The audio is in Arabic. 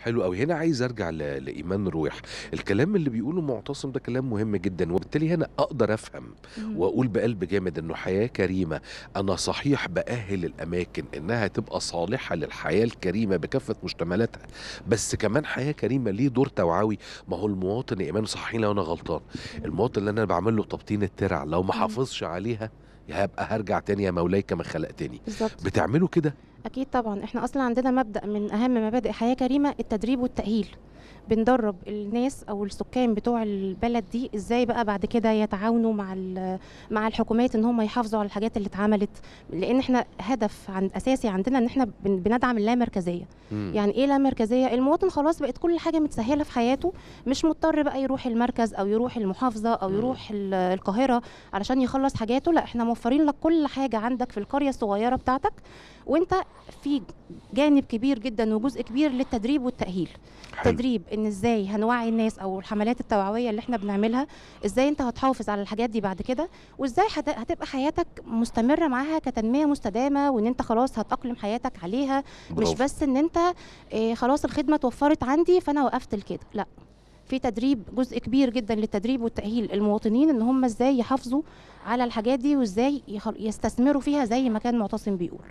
حلو قوي هنا عايز ارجع ل... لايمان رويح الكلام اللي بيقوله معتصم ده كلام مهم جدا وبالتالي هنا اقدر افهم واقول بقلب جامد انه حياه كريمه انا صحيح باهل الاماكن انها تبقى صالحه للحياه الكريمه بكافه مشتملاتها بس كمان حياه كريمه ليه دور توعوي ما هو المواطن ايمان صحيح لو انا غلطان المواطن اللي انا بعمل له تبطين الترع لو ما حافظش عليها هبقى هرجع تاني يا مولاي كما خلقتني بتعملوا كده اكيد طبعا احنا اصلا عندنا مبدا من اهم مبادئ حياه كريمه التدريب والتاهيل بندرب الناس او السكان بتوع البلد دي ازاي بقى بعد كده يتعاونوا مع مع الحكومات ان هم يحافظوا على الحاجات اللي اتعملت لان احنا هدف عن اساسي عندنا ان احنا بندعم اللامركزيه يعني ايه اللامركزيه المواطن خلاص بقت كل حاجه متسهله في حياته مش مضطر بقى يروح المركز او يروح المحافظه او يروح القاهره علشان يخلص حاجاته لا احنا موفرين لك كل حاجه عندك في القريه الصغيره بتاعتك وانت في جانب كبير جدا وجزء كبير للتدريب والتاهيل حلو. تدريب ان ازاي هنوعي الناس او الحملات التوعويه اللي احنا بنعملها ازاي انت هتحافظ على الحاجات دي بعد كده وازاي هتبقى حياتك مستمره معاها كتنميه مستدامه وان انت خلاص هتاقلم حياتك عليها برافو. مش بس ان انت آه، خلاص الخدمه توفرت عندي فانا وقفت لكده لا في تدريب جزء كبير جدا للتدريب والتاهيل المواطنين ان هم ازاي يحافظوا على الحاجات دي وازاي يستثمروا فيها زي ما كان معتصم بيقول